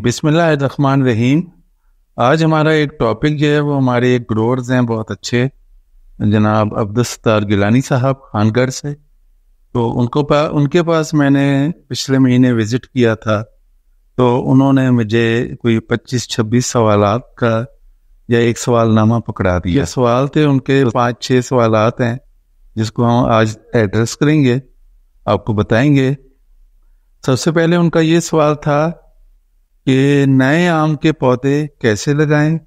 बिस्मिल्लाहमान रहीम आज हमारा एक टॉपिक जो है वो हमारे एक ग्रोअर्स हैं बहुत अच्छे जनाब अब्दुलस्तार गिलानी साहब खानगढ़ से तो उनको पा उनके पास मैंने पिछले महीने विज़िट किया था तो उन्होंने मुझे कोई 25-26 सवाल का या एक सवाल नामा पकड़ा दिया सवाल थे उनके पाँच छः सवाल हैं जिसको हम आज एड्रेस करेंगे आपको बताएंगे सबसे पहले उनका ये सवाल था कि नए आम के पौधे कैसे लगाएं?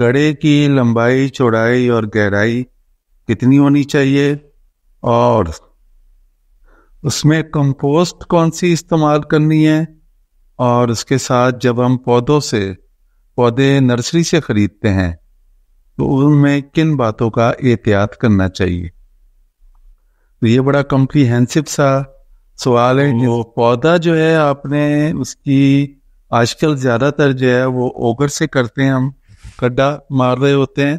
गड़े की लंबाई चौड़ाई और गहराई कितनी होनी चाहिए और उसमें कंपोस्ट कौन सी इस्तेमाल करनी है और उसके साथ जब हम पौधों से पौधे नर्सरी से ख़रीदते हैं तो उनमें किन बातों का एहतियात करना चाहिए तो ये बड़ा कम्प्रीहेंसिव सा सवाल है वो तो पौधा जो है आपने उसकी आजकल ज़्यादातर जो है वो ओगर से करते हैं हम खड्डा मार रहे होते हैं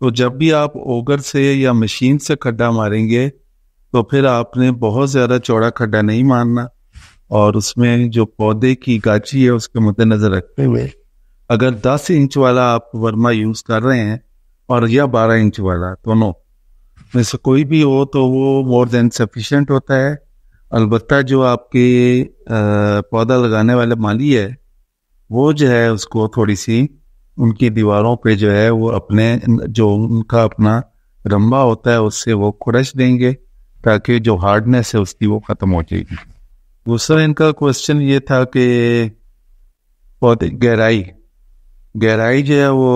तो जब भी आप ओगर से या मशीन से खड्डा मारेंगे तो फिर आपने बहुत ज़्यादा चौड़ा खड्डा नहीं मारना और उसमें जो पौधे की गाची है उसके मद्देनज़र रखते हुए अगर 10 इंच वाला आप वर्मा यूज़ कर रहे हैं और या 12 इंच वाला दोनों तो में से कोई भी हो तो वो मोर देन सफिशेंट होता है अलबत् जो आपके पौधा लगाने वाले माली है वो जो है उसको थोड़ी सी उनकी दीवारों पे जो है वो अपने जो उनका अपना रंबा होता है उससे वो खुरश देंगे ताकि जो हार्डनेस है उसकी वो ख़त्म हो जाएगी दूसरा इनका क्वेश्चन ये था कि पौधे गहराई गहराई जो है वो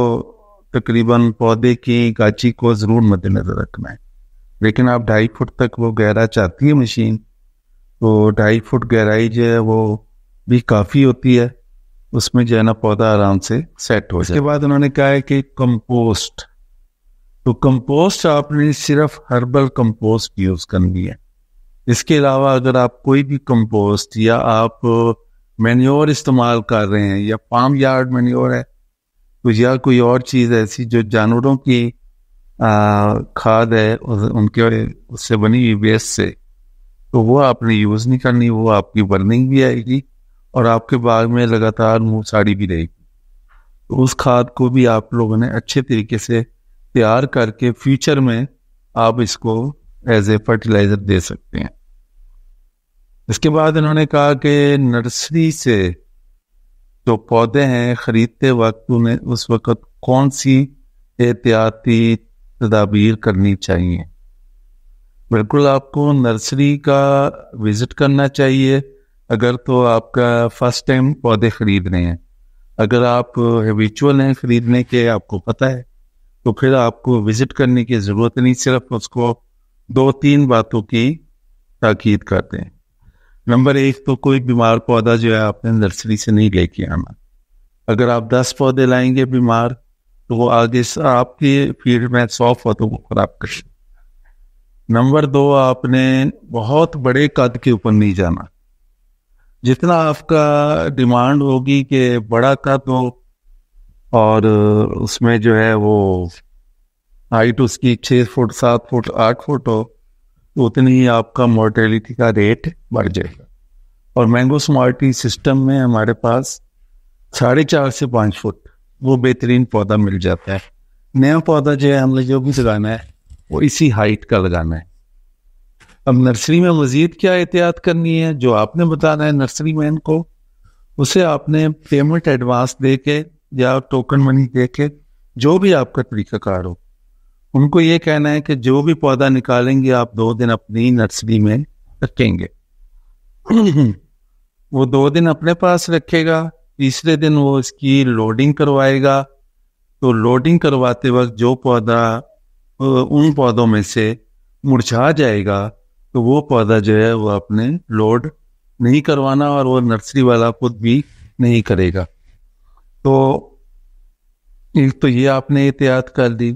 तकरीबन पौधे की गाची को ज़रूर मद्देनज़र रखना है लेकिन आप ढाई फुट तक वो गहरा चाहती है मशीन तो ढाई फुट गहराई जो है वो भी काफ़ी होती है उसमें जो है ना पौधा आराम से सेट हो इसके अच्छा। बाद उन्होंने कहा है कि कंपोस्ट तो कंपोस्ट आपने सिर्फ हर्बल कंपोस्ट यूज़ करनी है इसके अलावा अगर आप कोई भी कंपोस्ट या आप मैन्योर इस्तेमाल कर रहे हैं या पाम यार्ड मेन्योर है तो या कोई और चीज़ ऐसी जो जानवरों की खाद है उनके उससे बनी हुई वेस्ट से तो वो आपने यूज नहीं करनी वो आपकी बर्निंग भी आएगी और आपके बाग में लगातार मुँह साड़ी भी रहेगी तो उस खाद को भी आप लोगों ने अच्छे तरीके से तैयार करके फ्यूचर में आप इसको एज ए फर्टिलाइजर दे सकते हैं इसके बाद इन्होंने कहा कि नर्सरी से जो पौधे हैं खरीदते वक्त उन्हें उस वक्त कौन सी एहतियाती तदाबीर करनी चाहिए बिल्कुल आपको नर्सरी का विजिट करना चाहिए अगर तो आपका फर्स्ट टाइम पौधे खरीद रहे हैं अगर आप हैबिचुअल हैं खरीदने के आपको पता है तो फिर आपको विजिट करने की ज़रूरत नहीं सिर्फ उसको दो तीन बातों की ताकीद करते हैं नंबर एक तो कोई बीमार पौधा जो है आपने नर्सरी से नहीं लेके आना अगर आप दस पौधे लाएंगे बीमार तो वो आगे आपके फील्ड में सौ पौधों को खराब कर सकते नंबर दो आपने बहुत बड़े कद के ऊपर नहीं जाना जितना आपका डिमांड होगी कि बड़ा कद हो और उसमें जो है वो हाइट उसकी छः फुट सात फुट आठ फुट हो तो उतनी ही आपका मोर्टेलिटी का रेट बढ़ जाएगा और मैंगो स्मार्टी सिस्टम में हमारे पास साढ़े चार से पाँच फुट वो बेहतरीन पौधा मिल जाता है नया पौधा जो है हमने जो भी लगाना है वो इसी हाइट का लगाना है अब नर्सरी में मज़ीद क्या एहतियात करनी है जो आपने बताना है नर्सरी मैन को उसे आपने पेमेंट एडवांस दे के या टोकन मनी दे के जो भी आपका तरीक़ाकार हो उनको ये कहना है कि जो भी पौधा निकालेंगे आप दो दिन अपनी नर्सरी में रखेंगे वो दो दिन अपने पास रखेगा तीसरे दिन वो इसकी लोडिंग करवाएगा तो लोडिंग करवाते वक्त जो पौधा उन पौधों में से मुरझा जाएगा तो वो पौधा जो है वो आपने लोड नहीं करवाना और वो नर्सरी वाला खुद भी नहीं करेगा तो एक तो ये आपने एहतियात कर दी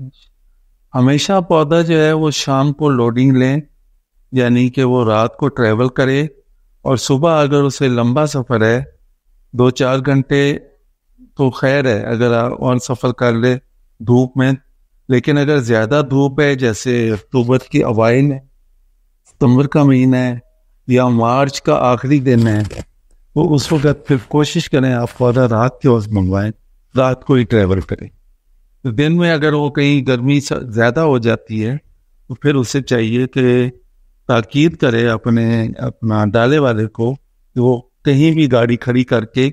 हमेशा पौधा जो है वो शाम को लोडिंग लें यानी कि वो रात को ट्रैवल करे और सुबह अगर उसे लंबा सफ़र है दो चार घंटे तो खैर है अगर और सफ़र कर ले धूप में लेकिन अगर ज़्यादा धूप है जैसे अक्टूबर की अवाइन है सितंबर का महीना है या मार्च का आखिरी दिन है वो तो उस वक़्त फिर कोशिश करें आप पौधा रात के वक्त मंगवाएं रात को ही ट्रैवल करें तो दिन में अगर वो कहीं गर्मी ज़्यादा हो जाती है तो फिर उसे चाहिए कि ताकीद करे अपने अपना डाले वाले को कि वो कहीं भी गाड़ी खड़ी करके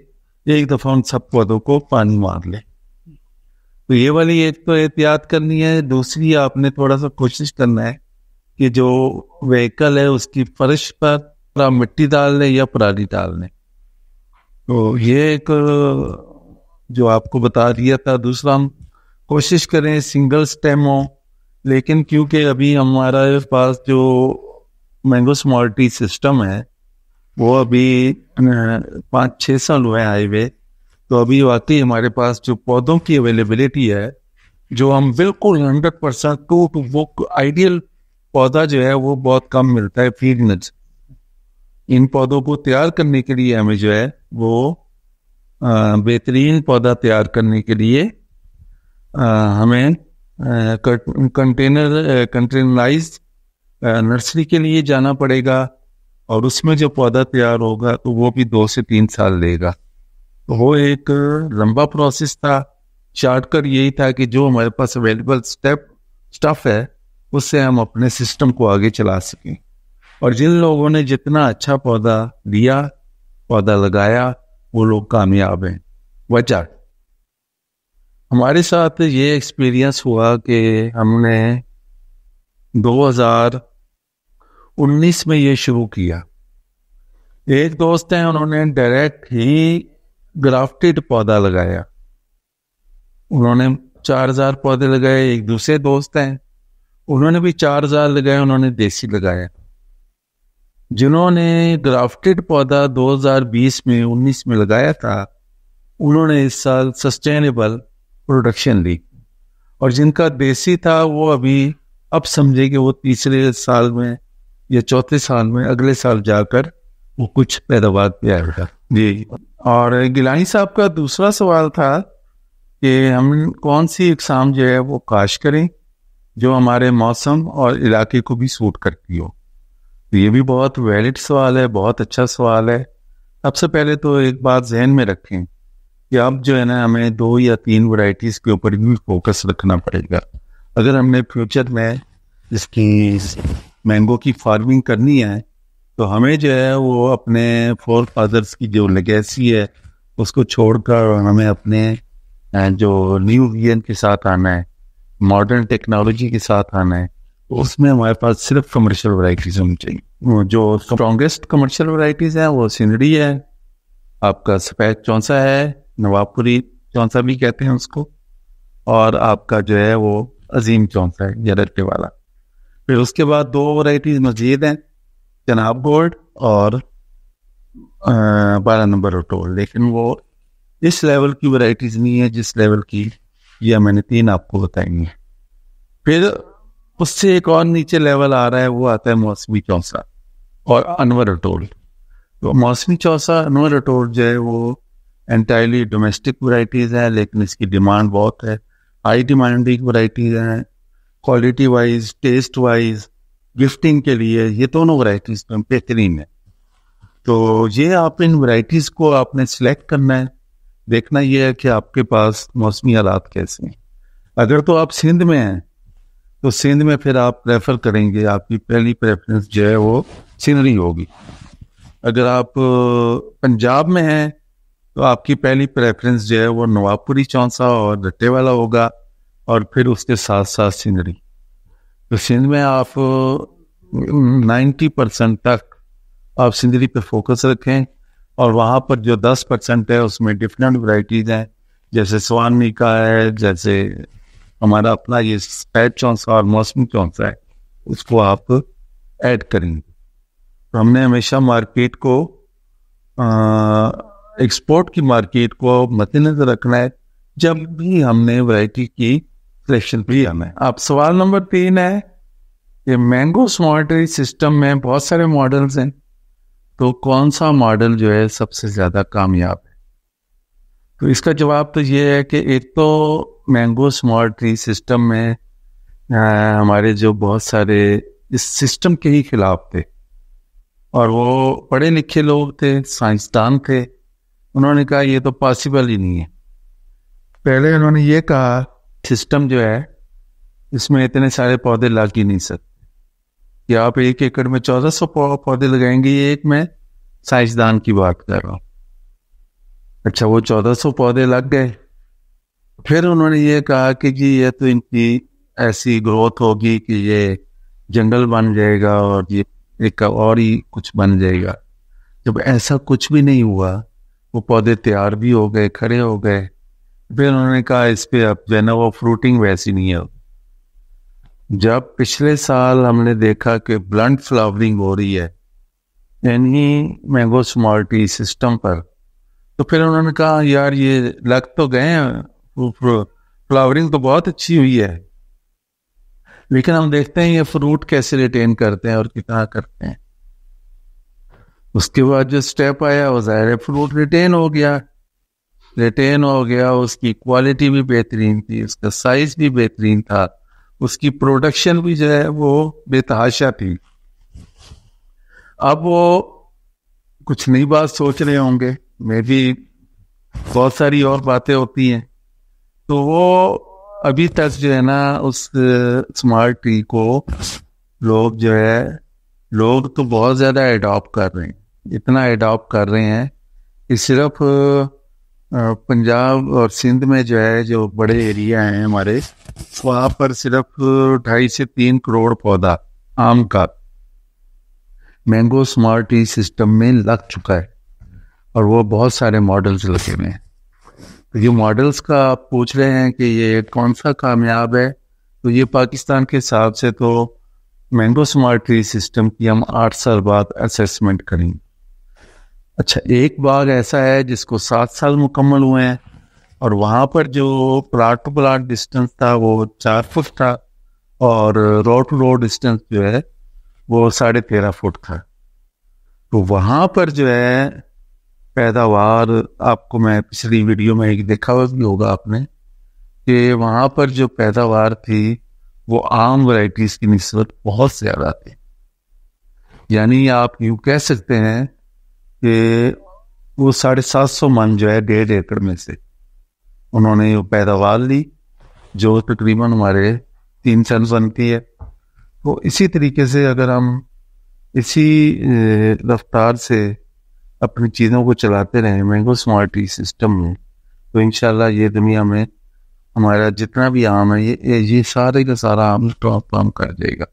एक दफ़ा उन सब पौधों को पानी मार ले तो ये वाली एक तो एहतियात करनी है दूसरी आपने थोड़ा सा कोशिश करना है कि जो व्हीकल है उसकी फर्श पर थोड़ा मिट्टी डाल लें या पराली डाल लें तो ये एक जो आपको बता दिया था दूसरा हम कोशिश करें सिंगल स्टेम हो लेकिन क्योंकि अभी हमारा पास जो मैंगो स्मॉल्टी सिस्टम है वो अभी पाँच छः साल हुए हाईवे तो अभी वाकई हमारे पास जो पौधों की अवेलेबिलिटी है जो हम बिल्कुल हंड्रेड परसेंट टू टू वो आइडियल पौधा जो है वो बहुत कम मिलता है फीड नट्स इन पौधों को तैयार करने के लिए हमें जो है वो बेहतरीन पौधा तैयार करने के लिए आ, हमें कंटेनर कंटेनराइज नर्सरी के लिए जाना पड़ेगा और उसमें जो पौधा तैयार होगा तो वो भी दो से तीन साल लेगा वो एक लंबा प्रोसेस था कर यही था कि जो हमारे पास अवेलेबल स्टेप स्टफ है उससे हम अपने सिस्टम को आगे चला सकें और जिन लोगों ने जितना अच्छा पौधा लिया पौधा लगाया वो लोग कामयाब हैं वजह हमारे साथ ये एक्सपीरियंस हुआ कि हमने 2019 में ये शुरू किया एक दोस्त हैं उन्होंने डायरेक्ट ही ग्राफ्टेड पौधा लगाया उन्होंने चार हजार पौधे लगाए एक दूसरे दोस्त हैं उन्होंने भी चार हजार लगाए उन्होंने देसी लगाया जिन्होंने ग्राफ्टेड पौधा 2020 में 19 में लगाया था उन्होंने इस साल सस्टेनेबल प्रोडक्शन ली और जिनका देसी था वो अभी अब समझे कि वो तीसरे साल में या चौथे साल में अगले साल जाकर वो कुछ पैदावार पे आएगा जी और गिलानी साहब का दूसरा सवाल था कि हम कौन सी इकसाम जो है वो काश करें जो हमारे मौसम और इलाके को भी सूट करती हो तो ये भी बहुत वैलिड सवाल है बहुत अच्छा सवाल है सबसे पहले तो एक बात जहन में रखें कि अब जो है ना हमें दो या तीन वैरायटीज़ के ऊपर भी फोकस रखना पड़ेगा अगर हमने फ्यूचर में इसकी मैंगो की फार्मिंग करनी है तो हमें जो है वो अपने फोर फादर्स की जो लेगेसी है उसको छोड़कर हमें अपने जो न्यू विजन के साथ आना है मॉडर्न टेक्नोलॉजी के साथ आना है उसमें हमारे पास सिर्फ कमर्शियल वराइटीज होनी चाहिए जो स्ट्रॉन्गेस्ट कमर्शियल वराइटीज़ हैं वो सीनरी है आपका सफ़ेद चौंसा है नवाबपुरी चौंसा भी कहते हैं उसको और आपका जो है वो अजीम चौंसा है जरटे वाला फिर उसके बाद दो वराइटीज मजीद हैं चनाब बोर्ड और बारह नंबर ओटोल लेकिन वो इस लेवल की वैरायटीज नहीं है जिस लेवल की यह मैंने तीन आपको बताई हैं फिर उससे एक और नीचे लेवल आ रहा है वो आता है मौसमी चौसा और अनवर अटोल तो मौसमी चौसा अनवर अटोल जो है वो एंटायरली डोमेस्टिक वराइटीज़ हैं लेकिन इसकी डिमांड बहुत है हाई डिमांडिंग वराइटीज़ हैं quality wise taste wise gifting के लिए ये दोनों वराइटीज बेहतरीन है तो ये आप इन वराइटीज़ को आपने सेलेक्ट करना है देखना यह है कि आपके पास मौसमी हालात कैसे हैं अगर तो आप सिंध में हैं तो सिंध में फिर आप प्रेफर करेंगे आपकी पहली प्रेफरेंस जो है वो सीनरी होगी अगर आप पंजाब में हैं तो आपकी पहली प्रेफरेंस जो है वो नवाबपुरी चौंसा और रट्टे वाला होगा और फिर उसके साथ साथ सीनरी तो सिंध में आप नाइन्टी परसेंट तक आप सिंधरी पर फोकस रखें और वहाँ पर जो दस परसेंट है उसमें डिफरेंट वराइटीज हैं जैसे स्वामी का है जैसे हमारा अपना ये पैट चौंसा और मौसम चौंसा है उसको आप ऐड करेंगे तो हमने हमेशा मार्केट को एक्सपोर्ट की मार्केट को मद्देनजर रखना है जब भी हमने वैरायटी की सिलेक्शन भी हमें अब सवाल नंबर तीन है ये मैंगो स्मॉटरी सिस्टम में बहुत सारे मॉडल्स हैं तो कौन सा मॉडल जो है सबसे ज़्यादा कामयाब है तो इसका जवाब तो ये है कि एक तो मैंगो स्मॉल सिस्टम में हमारे जो बहुत सारे इस सिस्टम के ही खिलाफ थे और वो पढ़े लिखे लोग थे साइंसदान थे उन्होंने कहा ये तो पॉसिबल ही नहीं है पहले उन्होंने ये कहा सिस्टम जो है इसमें इतने सारे पौधे लग ही नहीं सकते कि आप एक एकड़ में चौदह सौ पौधे लगाएंगे ये एक मैं साइंसदान की बात कर रहा हूँ अच्छा वो चौदह सौ पौधे लग गए फिर उन्होंने ये कहा कि जी ये तो इनकी ऐसी ग्रोथ होगी कि ये जंगल बन जाएगा और ये एक और ही कुछ बन जाएगा जब ऐसा कुछ भी नहीं हुआ वो पौधे तैयार भी हो गए खड़े हो गए फिर उन्होंने कहा इस पे अब जो है ना वो फ्रूटिंग वैसी नहीं है जब पिछले साल हमने देखा कि ब्लंट फ्लावरिंग हो रही है यानी मैंगो स्मॉल्टी सिस्टम पर तो फिर उन्होंने कहा यार ये लग तो गए हैं फ्लावरिंग तो बहुत अच्छी हुई है लेकिन हम देखते हैं ये फ्रूट कैसे रिटेन करते हैं और कितना करते हैं उसके बाद जो स्टेप आया वो ज़ाहिर फ्रूट रिटेन हो गया रिटेन हो गया उसकी क्वालिटी भी बेहतरीन थी उसका साइज भी बेहतरीन था उसकी प्रोडक्शन भी जो है वो बेतहाशा थी अब वो कुछ नई बात सोच रहे होंगे मे भी बहुत सारी और बातें होती हैं तो वो अभी तक जो है ना उस स्मार्ट ट्री को लोग जो है लोग तो बहुत ज़्यादा एडॉप्ट कर रहे हैं इतना एडॉप्ट कर रहे हैं कि सिर्फ पंजाब और सिंध में जो है जो बड़े एरिया हैं हमारे तो वहाँ पर सिर्फ ढाई से तीन करोड़ पौधा आम का मैंगो स्मार्ट ई सिस्टम में लग चुका है और वो बहुत सारे मॉडल्स लगे हुए हैं तो ये मॉडल्स का आप पूछ रहे हैं कि ये कौन सा कामयाब है तो ये पाकिस्तान के हिसाब से तो मैंगो स्मार्ट ट्री सिस्टम की हम आठ साल बाद असेसमेंट करेंगे अच्छा एक बाग ऐसा है जिसको सात साल मुकम्मल हुए हैं और वहाँ पर जो प्लाट टू प्लाट डिस्टेंस था वो चार फुट था और रोड टू रोड डिस्टेंस जो है वो साढ़े तेरह फुट था तो वहाँ पर जो है पैदावार आपको मैं पिछली वीडियो में एक देखा हुआ भी होगा आपने कि वहाँ पर जो पैदावार थी वो आम वैराइटीज की नस्बत बहुत ज़्यादा थी यानी आप यूँ कह सकते हैं कि वो साढ़े सात सौ मन जो है डेढ़ एकड़ में से उन्होंने वो पैदावार ली जो तकरीबन हमारे तीन सन बनती है तो इसी तरीके से अगर हम इसी रफ्तार से अपनी चीज़ों को चलाते रहें मैंगो स्मार्ट सिस्टम में तो इन ये दुनिया में हमारा जितना भी आम है ये ये सारे का सारा आम स्टॉप काम कर जाएगा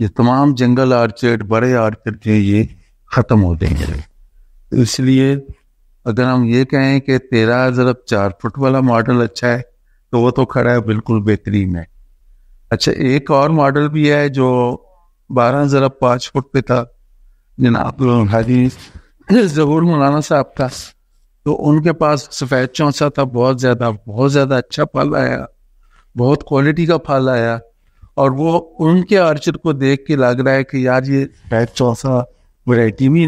ये तमाम जंगल आर्चर्ड बड़े आर्चर्ड थे ये ख़त्म हो जाएंगे इसलिए अगर हम ये कहें कि तेरह जरब चार फुट वाला मॉडल अच्छा है तो वो तो खड़ा है बिल्कुल बेहतरीन है अच्छा एक और मॉडल भी है जो बारह जरब पाँच फुट पे था जनाब हाजी जहूर मौलाना साहब का तो उनके पास सफ़ेद चौंसा था बहुत ज़्यादा बहुत ज़्यादा अच्छा फल आया बहुत क्वालिटी का फल आया और वो उनके आर्चर को देख के लग रहा है कि यार ये सफ़ेद चौंसा वैरायटी भी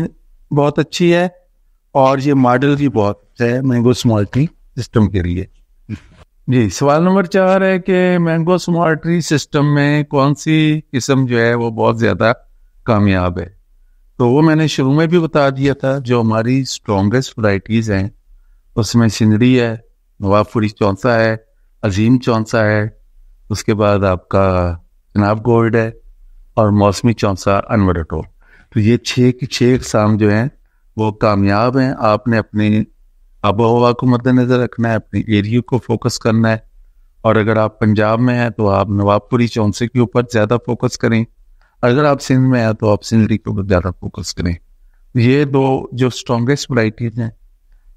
बहुत अच्छी है और ये मॉडल भी बहुत अच्छा है मैंगो स्मॉल ट्री सिस्टम के लिए जी सवाल नंबर चार है कि मैंगो स्मॉल ट्री सिस्टम में कौन सी किस्म जो है वो बहुत ज़्यादा कामयाब है तो वो मैंने शुरू में भी बता दिया था जो हमारी स्ट्रॉन्गेस्ट वराइटीज़ हैं उसमें सिंदरी है नवाबपुरी चौंसा है अजीम चौंसा है उसके बाद आपका चनाब गोल्ड है और मौसमी चौंसा अनवर तो ये छः की छः इकसाम जो हैं वो कामयाब हैं आपने अपनी आबो हवा को मद्देनज़र रखना है अपने एरिया को फोकस करना है और अगर आप पंजाब में हैं तो आप नवाबपुरी चौंसे के ऊपर ज़्यादा फोकस करें अगर आप सिंध में हैं तो आप सिंधरी के ऊपर ज़्यादा फोकस करें ये दो जो स्ट्रॉन्गेस्ट वराइटीज़ हैं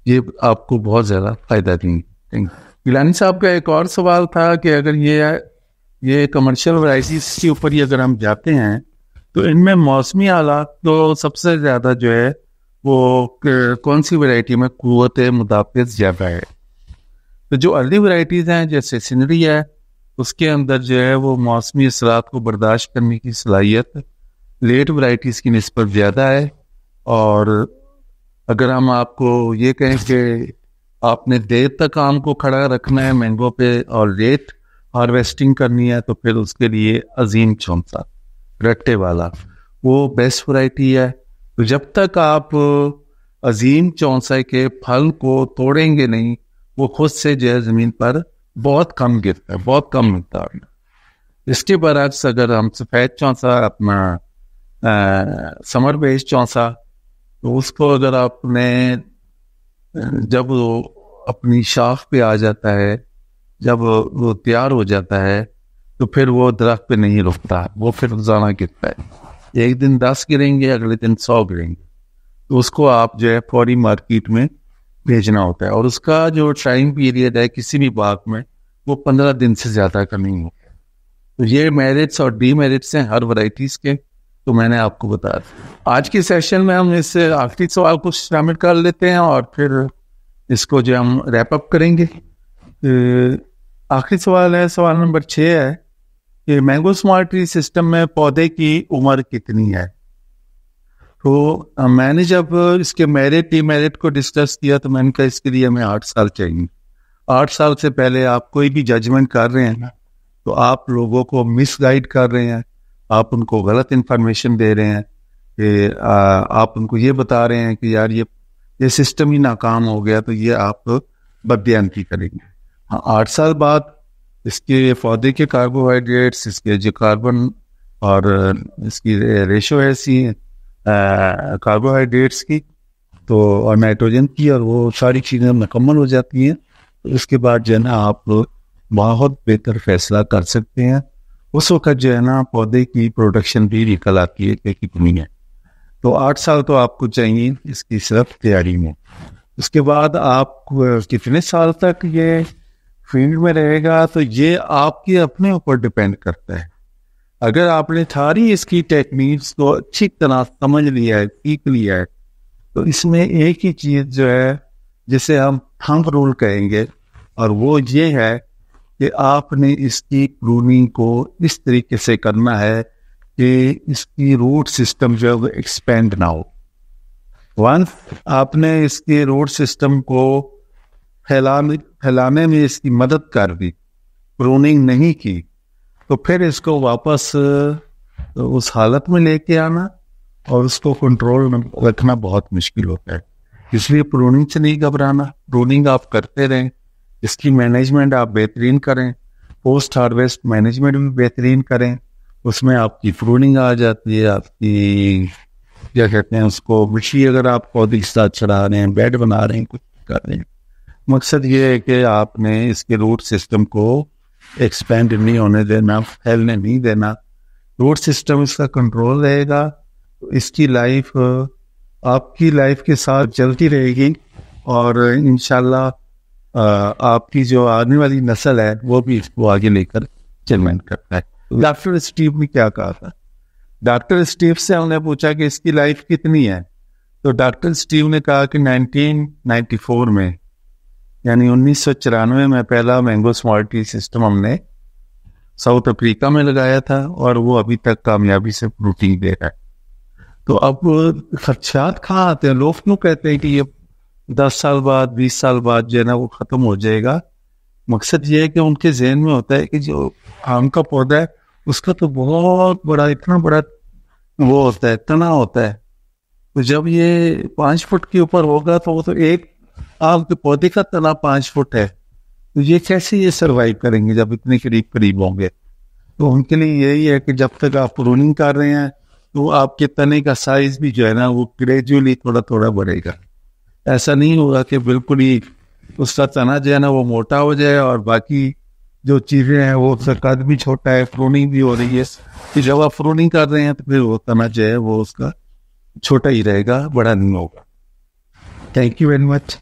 ये आपको बहुत ज़्यादा फ़ायदा देंगी गिलानी साहब का एक और सवाल था कि अगर ये ये कमर्शियल वराइटीज़ के ऊपर ही अगर हम जाते हैं तो इनमें मौसमी हालात तो सबसे ज़्यादा जो है वो कौन सी वैरायटी में कुत मुदाफ़ ज़्यादा है तो जो अर्ली वैरायटीज़ हैं जैसे सिनरी है उसके अंदर जो है वो मौसमी असरात को बर्दाश्त करने की सलाहियत लेट वैरायटीज़ की नस्बत ज़्यादा है और अगर हम आपको ये कहें कि आपने देर तक आम को खड़ा रखना है मैंगो पे और लेट हार्वेस्टिंग करनी है तो फिर उसके लिए अजीम चौंसा रट्टे वाला वो बेस्ट वैरायटी है तो जब तक आप अजीम चौंसा के फल को तोड़ेंगे नहीं वो खुद से जो है ज़मीन पर बहुत कम गिरता है बहुत कम मिलता है इसके बरक्स अगर हम सफ़ेद चौंसा अपना समर बेस चौंसा तो उसको अगर आपने जब वो अपनी शाख पे आ जाता है जब वो तैयार हो जाता है तो फिर वो दरख्त पे नहीं रुकता वो फिर रोजाना गिरता है एक दिन दस गिरेंगे अगले दिन सौ गिरेंगे तो उसको आप जो है फौरी मार्केट में भेजना होता है और उसका जो टाइम पीरियड है किसी भी बाग में वो पंद्रह दिन से ज़्यादा का नहीं होता तो ये मेरिट्स और डी मेरिट्स हैं हर वराइटीज के तो मैंने आपको बताया आज के सेशन में हम इस आखिरी सवाल को शामिल कर लेते हैं और फिर इसको जो हम रैप अप करेंगे आखिरी सवाल है सवाल नंबर छः है कि मैंगो स्मार्ट ट्री सिस्टम में पौधे की उम्र कितनी है तो मैंने जब इसके मेरिट डिमेरिट को डिस्कस किया तो मैंने कहा इसके लिए हमें आठ साल चाहिए आठ साल से पहले आप कोई भी जजमेंट कर रहे हैं ना तो आप लोगों को मिसगाइड कर रहे हैं आप उनको गलत इंफॉर्मेशन दे रहे हैं कि आप उनको ये बता रहे हैं कि यार ये ये सिस्टम ही नाकाम हो गया तो ये आप बदयंती करेंगे हाँ आठ साल बाद इसके पौधे के कार्बोहाइड्रेट्स इसके जो कार्बन और इसकी रेशो है ऐसी कार्बोहाइड्रेट्स की तो और नाइट्रोजन की और वो सारी चीज़ें मुकम्मल हो जाती हैं तो इसके बाद जो है ना आप बहुत बेहतर फैसला कर सकते हैं उस वक़्त जो है ना पौधे की प्रोडक्शन भी निकल आती है कि कितनी है तो आठ साल तो आपको चाहिए इसकी सिर्फ तैयारी में उसके बाद आप कितने साल तक ये फील्ड में रहेगा तो ये आपके अपने ऊपर डिपेंड करता है अगर आपने सारी इसकी टेक्निक्स को अच्छी तरह समझ लिया है सीख लिया है तो इसमें एक ही चीज़ जो है जिसे हम थम रूल कहेंगे और वो ये है कि आपने इसकी प्रूनिंग को इस तरीके से करना है कि इसकी रूट सिस्टम जो है वो एक्सपेंड ना हो वंस आपने इसके रोड सिस्टम को फैलाने फैलाने में इसकी मदद कर दी प्रोनिंग नहीं की तो फिर इसको वापस तो उस हालत में लेके आना और उसको कंट्रोल में रखना बहुत मुश्किल होता है इसलिए प्रोनिंग से नहीं घबराना प्रोनिंग आप करते रहें इसकी मैनेजमेंट आप बेहतरीन करें पोस्ट हार्वेस्ट मैनेजमेंट भी बेहतरीन करें उसमें आपकी प्रोनिंग आ जाती है आपकी क्या कहते हैं उसको मिशी अगर आप पौधे के साथ चढ़ा रहे हैं बेड बना रहे हैं कुछ कर रहे हैं मकसद ये है कि आपने इसके रूट सिस्टम को एक्सपेंड नहीं होने देना फैलने नहीं देना रूट सिस्टम इसका कंट्रोल रहेगा तो इसकी लाइफ आपकी लाइफ के साथ चलती रहेगी और इन आपकी जो आने वाली नस्ल है वो भी इसको आगे लेकर चेयरमैन करता है डॉक्टर स्टीव ने क्या कहा था डॉक्टर स्टीव से हमने पूछा कि इसकी लाइफ कितनी है तो डॉक्टर स्टीव ने कहा कि 1994 में यानी उन्नीस में पहला मैंगो टी सिस्टम हमने साउथ अफ्रीका में लगाया था और वो अभी तक कामयाबी से प्रोटीन दे रहा है तो अब खदशात कहाँ आते हैं लोग क्यों कहते हैं कि ये दस साल बाद बीस साल बाद जो है ना वो ख़त्म हो जाएगा मकसद ये है कि उनके जहन में होता है कि जो आम का पौधा है उसका तो बहुत बड़ा इतना बड़ा वो होता है तना होता है तो जब ये पांच फुट के ऊपर होगा तो वो तो एक आपके पौधे का तना पांच फुट है तो ये कैसे ये सरवाइव करेंगे जब इतने करीब करीब होंगे तो उनके लिए यही है कि जब तक आप प्रूनिंग कर रहे हैं तो आपके तने का साइज भी जो है ना वो ग्रेजुअली थोड़ा थोड़ा बढ़ेगा ऐसा नहीं होगा कि बिल्कुल ही उसका तना जो है ना वो मोटा हो जाए और बाकी जो चीज़ें हैं वो उसका कद भी छोटा है फ्रोनिंग भी हो रही है कि जब आप फ्रोनिंग कर रहे हैं तो फिर वो तना जो है वो उसका छोटा ही रहेगा बड़ा नहीं होगा थैंक यू वेरी मच